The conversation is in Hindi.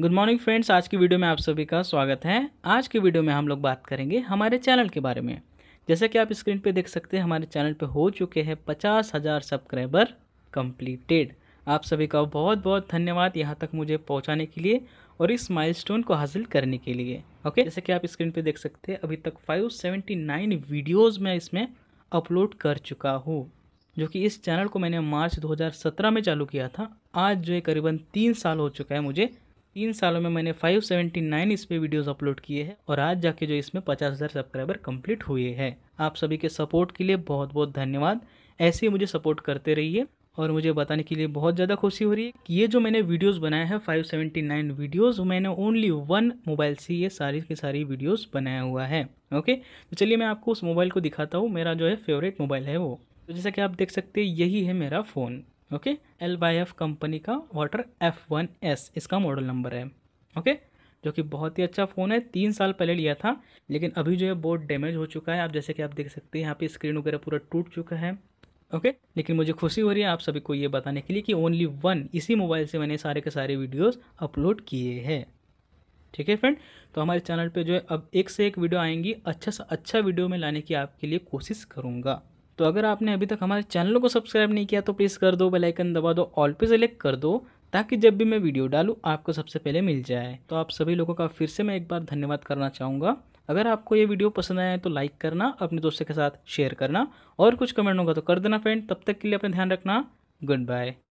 गुड मॉर्निंग फ्रेंड्स आज की वीडियो में आप सभी का स्वागत है आज की वीडियो में हम लोग बात करेंगे हमारे चैनल के बारे में जैसा कि आप स्क्रीन पे देख सकते हैं हमारे चैनल पे हो चुके हैं पचास हज़ार सब्सक्राइबर कंप्लीटेड आप सभी का बहुत बहुत धन्यवाद यहाँ तक मुझे पहुँचाने के लिए और इस माइलस्टोन को हासिल करने के लिए ओके जैसे कि आप स्क्रीन पर देख सकते हैं अभी तक फाइव सेवेंटी नाइन वीडियोज़ मैं इसमें अपलोड कर चुका हूँ जो कि इस चैनल को मैंने मार्च 2017 में चालू किया था आज जो है करीबन तीन साल हो चुका है मुझे तीन सालों में मैंने 579 इस पर वीडियोज अपलोड किए हैं और आज जाके जो इसमें पचास हज़ार सब्सक्राइबर कंप्लीट हुए हैं आप सभी के सपोर्ट के लिए बहुत बहुत धन्यवाद ऐसे ही मुझे सपोर्ट करते रहिए और मुझे बताने के लिए बहुत ज़्यादा खुशी हो रही है कि ये जो मैंने वीडियोस बनाए हैं 579 वीडियोज मैंने ओनली वन मोबाइल से ये सारी की सारी वीडियोस बनाया हुआ है ओके तो चलिए मैं आपको उस मोबाइल को दिखाता हूँ मेरा जो है फेवरेट मोबाइल है वो तो जैसा कि आप देख सकते हैं यही है मेरा phone okay L Y F company का वाटर एफ वन एस इसका मॉडल नंबर है ओके जो कि बहुत ही अच्छा फ़ोन है तीन साल पहले लिया था लेकिन अभी जो है बहुत डैमेज हो चुका है आप जैसे कि आप देख सकते हैं यहाँ पे स्क्रीन वगैरह पूरा टूट चुका है ओके लेकिन मुझे खुशी हो रही है आप सभी को ये बताने के लिए कि ओनली वन इसी मोबाइल से मैंने सारे के सारे वीडियोज़ अपलोड किए हैं ठीक है फ्रेंड तो हमारे चैनल पर जो है अब एक से एक वीडियो आएंगी अच्छा से अच्छा वीडियो में लाने की आपके लिए कोशिश करूँगा तो अगर आपने अभी तक हमारे चैनल को सब्सक्राइब नहीं किया तो प्लीज़ कर दो बेलाइकन दबा दो ऑल पे सेलेक्ट कर दो ताकि जब भी मैं वीडियो डालूँ आपको सबसे पहले मिल जाए तो आप सभी लोगों का फिर से मैं एक बार धन्यवाद करना चाहूँगा अगर आपको ये वीडियो पसंद आया है तो लाइक करना अपने दोस्तों के साथ शेयर करना और कुछ कमेंट होगा तो कर देना फ्रेंड तब तक के लिए अपना ध्यान रखना गुड बाय